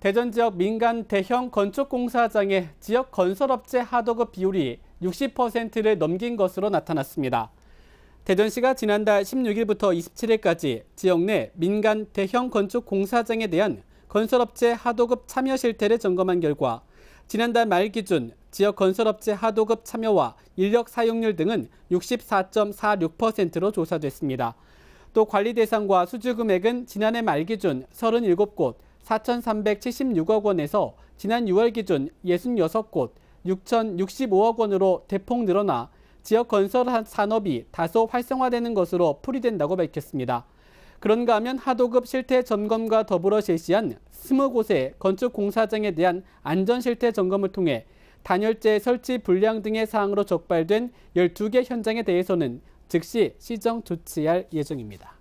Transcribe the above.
대전 지역 민간 대형 건축공사장의 지역 건설업체 하도급 비율이 60%를 넘긴 것으로 나타났습니다. 대전시가 지난달 16일부터 27일까지 지역 내 민간 대형 건축공사장에 대한 건설업체 하도급 참여 실태를 점검한 결과 지난달 말 기준 지역 건설업체 하도급 참여와 인력 사용률 등은 64.46%로 조사됐습니다. 또 관리 대상과 수주 금액은 지난해 말 기준 37곳, 4,376억 원에서 지난 6월 기준 66곳 6,065억 원으로 대폭 늘어나 지역 건설 산업이 다소 활성화되는 것으로 풀이된다고 밝혔습니다. 그런가 하면 하도급 실태 점검과 더불어 실시한 20곳의 건축 공사장에 대한 안전 실태 점검을 통해 단열재 설치 불량 등의 사항으로 적발된 12개 현장에 대해서는 즉시 시정 조치할 예정입니다.